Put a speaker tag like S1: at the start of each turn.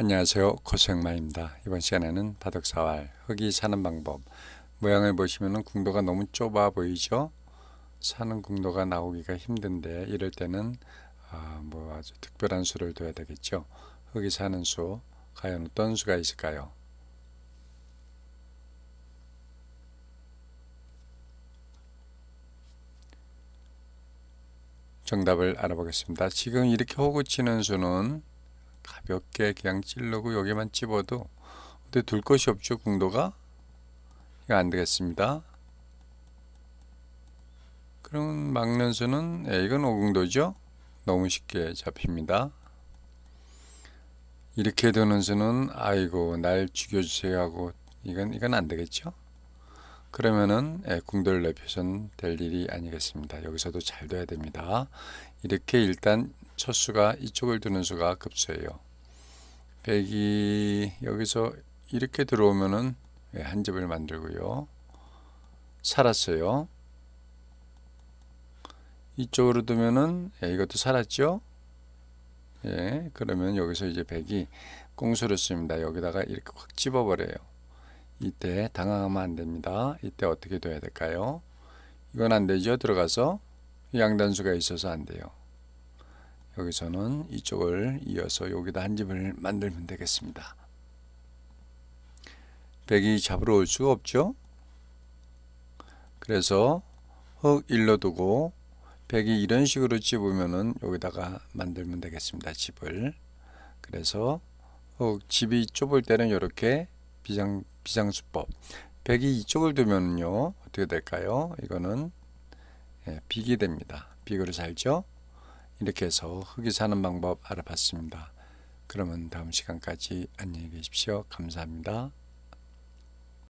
S1: 안녕하세요 고생마입니다 이번 시간에는 바둑사활 흙이 사는 방법 모양을 보시면 궁도가 너무 좁아 보이죠 사는 궁도가 나오기가 힘든데 이럴 때는 아, 뭐 아주 특별한 수를 둬야 되겠죠 흙이 사는 수 과연 어떤 수가 있을까요 정답을 알아보겠습니다 지금 이렇게 호구 치는 수는 가볍게 그냥 찌르고 여기만 집어도 어디 둘 것이 없죠 궁도가 이거 안 되겠습니다 그럼 막는 수는 예, 이건 오궁도죠 너무 쉽게 잡힙니다 이렇게 도는 수는 아이고 날 죽여주세요 하고 이건 이건 안 되겠죠 그러면은 예, 궁돌 레피션 될 일이 아니겠습니다. 여기서도 잘 돼야 됩니다. 이렇게 일단 첫 수가 이쪽을 두는 수가 급수예요. 백이 여기서 이렇게 들어오면은 예, 한 집을 만들고요. 살았어요. 이쪽으로 두면은 예, 이것도 살았죠. 예, 그러면 여기서 이제 백이 공수를 씁니다. 여기다가 이렇게 확 집어버려요. 이때 당황하면 안 됩니다. 이때 어떻게 둬야 될까요? 이건 안 되죠. 들어가서 양단수가 있어서 안 돼요. 여기서는 이쪽을 이어서 여기다 한 집을 만들면 되겠습니다. 백이 잡으러 올수가 없죠. 그래서 흙일로 두고 백이 이런 식으로 집으면은 여기다가 만들면 되겠습니다. 집을. 그래서 흙 집이 좁을 때는 이렇게 비장 비상수법 100이 이쪽을 두면요 어떻게 될까요? 이거는 예, 빅이 됩니다. 빅으로 살죠? 이렇게 해서 흙이 사는 방법 알아봤습니다. 그러면 다음 시간까지 안녕히 계십시오. 감사합니다.